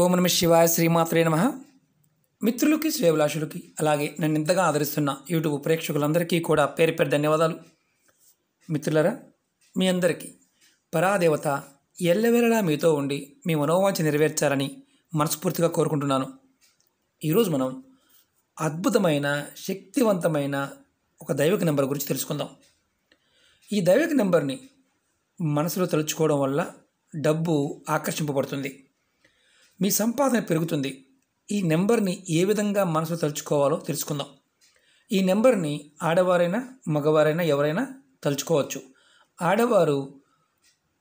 ఓం నమ శివాయ శ్రీమాత్రే నమ మిత్రులకి శ్రేభిలాషులకి అలాగే నన్ను ఇంతగా ఆదరిస్తున్న యూట్యూబ్ ప్రేక్షకులందరికీ కూడా పేరు పేరు ధన్యవాదాలు మిత్రులరా మీ అందరికీ పరాదేవత ఎల్లవేళలా మీతో ఉండి మీ మనోవాంఛ నెరవేర్చాలని మనస్ఫూర్తిగా కోరుకుంటున్నాను ఈరోజు మనం అద్భుతమైన శక్తివంతమైన ఒక దైవిక నెంబర్ గురించి తెలుసుకుందాం ఈ దైవిక నెంబర్ని మనసులో తలుచుకోవడం వల్ల డబ్బు ఆకర్షింపబడుతుంది మీ సంపాదన పెరుగుతుంది ఈ నెంబర్ని ఏ విధంగా మనసు తలుచుకోవాలో తెలుసుకుందాం ఈ నెంబర్ని ఆడవారైనా మగవారైనా ఎవరైనా తలుచుకోవచ్చు ఆడవారు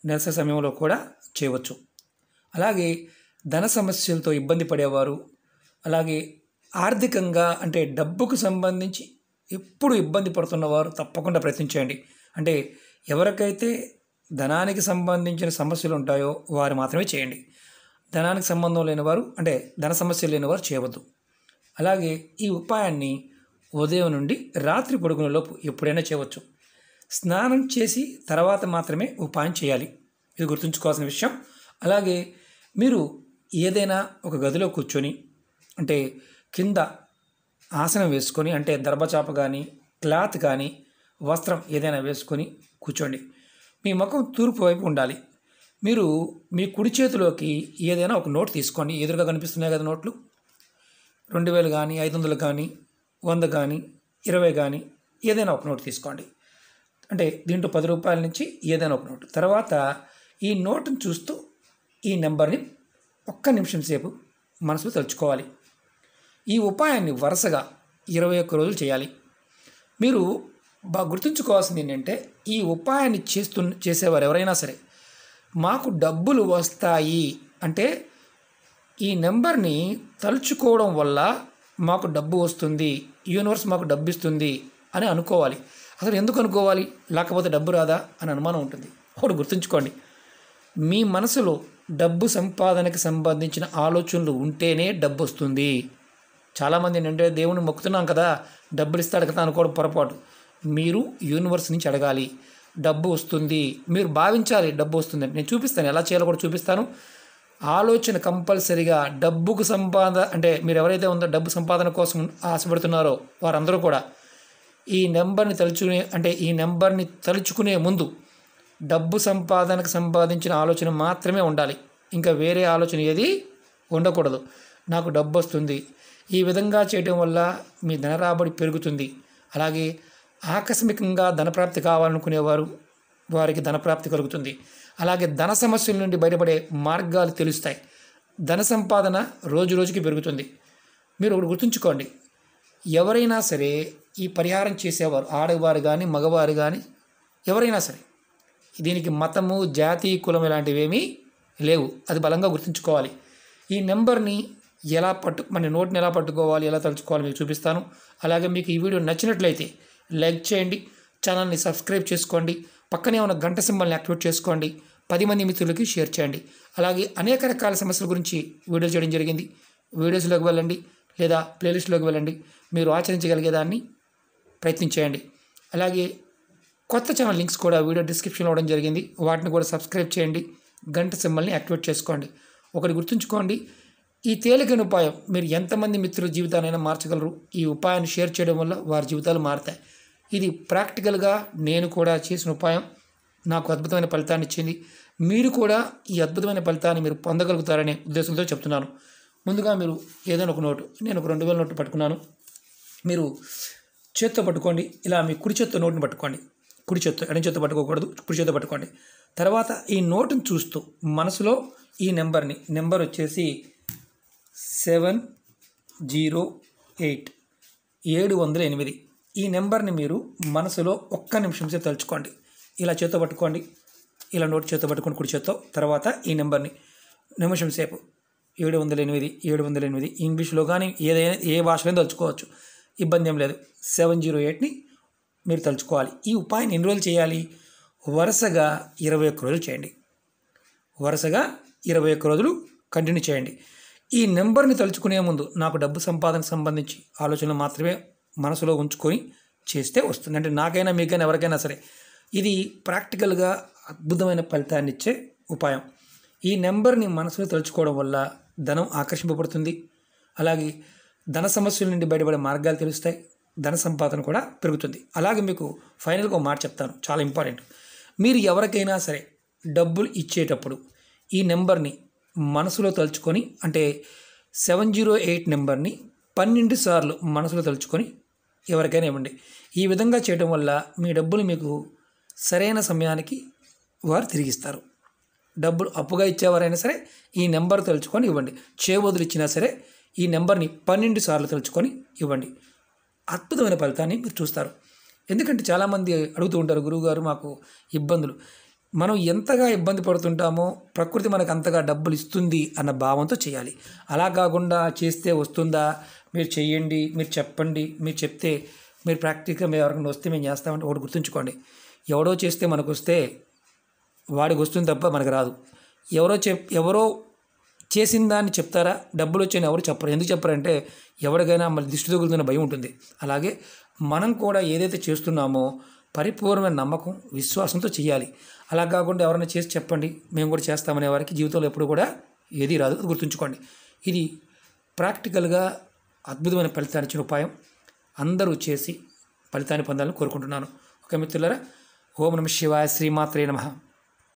నిరస సమయంలో కూడా చేయవచ్చు అలాగే ధన సమస్యలతో ఇబ్బంది పడేవారు అలాగే ఆర్థికంగా అంటే డబ్బుకు సంబంధించి ఎప్పుడు ఇబ్బంది పడుతున్నవారు తప్పకుండా ప్రయత్నించండి అంటే ఎవరికైతే ధనానికి సంబంధించిన సమస్యలు ఉంటాయో వారు మాత్రమే చేయండి ధనానికి సంబంధం లేనివారు అంటే ధన సమస్య లేనివారు చేయవద్దు అలాగే ఈ ఉపాయాన్ని ఉదయం నుండి రాత్రి పొడుగున లోపు ఎప్పుడైనా చేయవచ్చు స్నానం చేసి తర్వాత మాత్రమే ఉపాయం చేయాలి ఇది గుర్తుంచుకోవాల్సిన విషయం అలాగే మీరు ఏదైనా ఒక గదిలో కూర్చొని అంటే కింద ఆసనం వేసుకొని అంటే దర్భచాప కానీ క్లాత్ కానీ వస్త్రం ఏదైనా వేసుకొని కూర్చోండి మీ ముఖం తూర్పు వైపు ఉండాలి మీరు మీ కుడి చేతిలోకి ఏదైనా ఒక నోట్ తీసుకోండి ఎదురుగా కనిపిస్తున్నాయి కదా నోట్లు రెండు వేలు కానీ ఐదు వందలు కానీ వంద కానీ ఇరవై కానీ ఏదైనా ఒక నోట్ తీసుకోండి అంటే దీంట్లో పది రూపాయల నుంచి ఏదైనా ఒక నోట్ తర్వాత ఈ నోటును చూస్తూ ఈ నెంబర్ని ఒక్క నిమిషం సేపు మనసులో తలుచుకోవాలి ఈ ఉపాయాన్ని వరుసగా ఇరవై ఒక్క రోజులు చేయాలి మీరు బాగా గుర్తుంచుకోవాల్సింది ఏంటంటే ఈ ఉపాయాన్ని చేస్తు చేసేవారు ఎవరైనా సరే మాకు డబ్బులు వస్తాయి అంటే ఈ నెంబర్ని తలుచుకోవడం వల్ల మాకు డబ్బు వస్తుంది యూనివర్స్ మాకు డబ్బు ఇస్తుంది అని అనుకోవాలి అసలు ఎందుకు అనుకోవాలి లేకపోతే డబ్బు రాదా అని అనుమానం ఉంటుంది ఒకటి గుర్తుంచుకోండి మీ మనసులో డబ్బు సంపాదనకి సంబంధించిన ఆలోచనలు ఉంటేనే డబ్బు వస్తుంది చాలామంది నిండే దేవుని మొక్కుతున్నాం కదా డబ్బులు ఇస్తాడు కదా అనుకోవడం పొరపాటు మీరు యూనివర్స్ నుంచి అడగాలి డబ్బు వస్తుంది మీరు భావించాలి డబ్బు వస్తుంది నేను చూపిస్తాను ఎలా చేయాలో కూడా చూపిస్తాను ఆలోచన కంపల్సరిగా డబ్బుకు సంపాద అంటే మీరు ఎవరైతే ఉందో డబ్బు సంపాదన కోసం ఆశపడుతున్నారో వారందరూ కూడా ఈ నెంబర్ని తలుచుకునే అంటే ఈ నెంబర్ని తలుచుకునే ముందు డబ్బు సంపాదనకు సంపాదించిన ఆలోచన మాత్రమే ఉండాలి ఇంకా వేరే ఆలోచన ఏది ఉండకూడదు నాకు డబ్బు వస్తుంది ఈ విధంగా చేయడం వల్ల మీ ధన రాబడి పెరుగుతుంది అలాగే ఆకస్మికంగా ధనప్రాప్తి కావాలనుకునేవారు వారికి ధనప్రాప్తి కలుగుతుంది అలాగే ధన సమస్యల నుండి బయటపడే మార్గాలు తెలుస్తాయి ధన సంపాదన రోజు రోజుకి పెరుగుతుంది మీరు ఒకటి గుర్తుంచుకోండి ఎవరైనా సరే ఈ పరిహారం చేసేవారు ఆడవారు కానీ మగవారు కానీ ఎవరైనా సరే దీనికి మతము జాతి కులం ఏమీ లేవు అది బలంగా గుర్తుంచుకోవాలి ఈ నెంబర్ని ఎలా పట్టు మన నోట్ని ఎలా పట్టుకోవాలి ఎలా తలుచుకోవాలి మీకు చూపిస్తాను అలాగే మీకు ఈ వీడియో నచ్చినట్లయితే లైక్ చేయండి ఛానల్ని సబ్స్క్రైబ్ చేసుకోండి పక్కనే ఉన్న గంట సింబల్ని యాక్టివేట్ చేసుకోండి పది మంది మిత్రులకి షేర్ చేయండి అలాగే అనేక రకాల సమస్యల గురించి వీడియో చేయడం జరిగింది వీడియోస్లోకి వెళ్ళండి లేదా ప్లేలిస్ట్లోకి వెళ్ళండి మీరు ఆచరించగలిగేదాన్ని ప్రయత్నించేయండి అలాగే కొత్త ఛానల్ లింక్స్ కూడా వీడియో డిస్క్రిప్షన్లో ఇవ్వడం జరిగింది వాటిని కూడా సబ్స్క్రైబ్ చేయండి గంట సింబల్ని యాక్టివేట్ చేసుకోండి ఒకటి గుర్తుంచుకోండి ఈ తేలికైన ఉపాయం మీరు ఎంతమంది మిత్రుల జీవితాన్నైనా మార్చగలరు ఈ ఉపాయాన్ని షేర్ చేయడం వల్ల వారి జీవితాలు మారుతాయి ఇది ప్రాక్టికల్గా నేను కూడా చేసిన ఉపాయం నాకు అద్భుతమైన ఫలితాన్ని ఇచ్చింది మీరు కూడా ఈ అద్భుతమైన ఫలితాన్ని మీరు పొందగలుగుతారనే ఉద్దేశంతో చెప్తున్నాను ముందుగా మీరు ఏదైనా ఒక నోటు నేను ఒక రెండు వేల నోటు పట్టుకున్నాను మీరు చేత్తో పట్టుకోండి ఇలా మీ కుడి చేత్తో నోటుని పట్టుకోండి కుడి చేత్తో ఎడం చేత్తో పట్టుకోకూడదు కుడి చేత్తో పట్టుకోండి తర్వాత ఈ నోటుని చూస్తూ మనసులో ఈ నెంబర్ని నెంబర్ వచ్చేసి సెవెన్ జీరో ఎయిట్ ఏడు వందల ఎనిమిది ఈ నెంబర్ని మీరు మనసులో ఒక్క నిమిషం సేపు తలుచుకోండి ఇలా చేతో పట్టుకోండి ఇలా నోటి చేతో పట్టుకొని కుడి చేత్తో తర్వాత ఈ నెంబర్ని నిమిషం సేపు ఏడు వందల ఎనిమిది ఏడు వందల ఎనిమిది ఇంగ్లీష్లో కానీ ఏదైనా ఏ భాషలో తలుచుకోవచ్చు ఇబ్బంది ఏం లేదు సెవెన్ జీరో ఎయిట్ని మీరు తలుచుకోవాలి ఈ ఉపాయాన్ని ఎన్ని రోజులు చేయాలి వరుసగా ఇరవై ఒక్క రోజులు చేయండి వరుసగా ఇరవై ఒక్క రోజులు కంటిన్యూ చేయండి ఈ నెంబర్ని తలుచుకునే ముందు నాకు డబ్బు సంపాదన సంబంధించి ఆలోచనలు మాత్రమే మనసులో ఉంచుకొని చేస్తే వస్తుంది అంటే నాకైనా మీకైనా ఎవరికైనా సరే ఇది ప్రాక్టికల్గా అద్భుతమైన ఫలితాన్ని ఇచ్చే ఉపాయం ఈ నెంబర్ని మనసులో తలుచుకోవడం వల్ల ధనం ఆకర్షింపబడుతుంది అలాగే ధన సమస్యల నుండి బయటపడే మార్గాలు తెలుస్తాయి ధన సంపాదన కూడా పెరుగుతుంది అలాగే మీకు ఫైనల్గా ఒక మాట చెప్తాను చాలా ఇంపార్టెంట్ మీరు ఎవరికైనా సరే డబ్బులు ఇచ్చేటప్పుడు ఈ నెంబర్ని మనసులో తలుచుకొని అంటే సెవెన్ జీరో ఎయిట్ నెంబర్ని పన్నెండు సార్లు మనసులో తలుచుకొని ఎవరికైనా ఇవ్వండి ఈ విధంగా చేయడం వల్ల మీ డబ్బులు మీకు సరైన సమయానికి వారు తిరిగిస్తారు డబ్బులు అప్పుగా ఇచ్చేవారైనా సరే ఈ నెంబర్ తలుచుకొని ఇవ్వండి చేబదులు ఇచ్చినా సరే ఈ నెంబర్ని పన్నెండు సార్లు తలుచుకొని ఇవ్వండి అద్భుతమైన ఫలితాన్ని మీరు చూస్తారు ఎందుకంటే చాలామంది అడుగుతూ ఉంటారు గురువుగారు మాకు ఇబ్బందులు మనం ఎంతగా ఇబ్బంది పడుతుంటామో ప్రకృతి మనకు అంతగా డబ్బులు ఇస్తుంది అన్న భావంతో చేయాలి అలా కాకుండా చేస్తే వస్తుందా మీరు చేయండి మీరు చెప్పండి మీరు చెప్తే మీరు ప్రాక్టికల్గా మీరు ఎవరికైనా వస్తే మేము చేస్తామంటే ఒకటి గుర్తుంచుకోండి ఎవడో చేస్తే మనకు వస్తే వాడికి వస్తుంది తప్ప మనకు రాదు ఎవరో చెప్ ఎవరో చేసిన దాన్ని చెప్తారా డబ్బులు వచ్చిన ఎవరు చెప్పరు ఎందుకు చెప్పారంటే ఎవరికైనా మళ్ళీ దిష్టి తగులుతున్న భయం ఉంటుంది అలాగే మనం కూడా ఏదైతే చేస్తున్నామో పరిపూర్ణమైన నమ్మకం విశ్వాసంతో చేయాలి అలా కాకుండా ఎవరైనా చేసి చెప్పండి మేము కూడా చేస్తామనే వారికి జీవితంలో ఎప్పుడు కూడా ఏది రాదు గుర్తుంచుకోండి ఇది ప్రాక్టికల్గా అద్భుతమైన ఫలితాన్ని ఇచ్చిన ఉపాయం అందరూ చేసి ఫలితాన్ని పొందాలని కోరుకుంటున్నాను ఓకే మిత్రులరా ఓం నమ శివాయ శ్రీమాత్రే నమ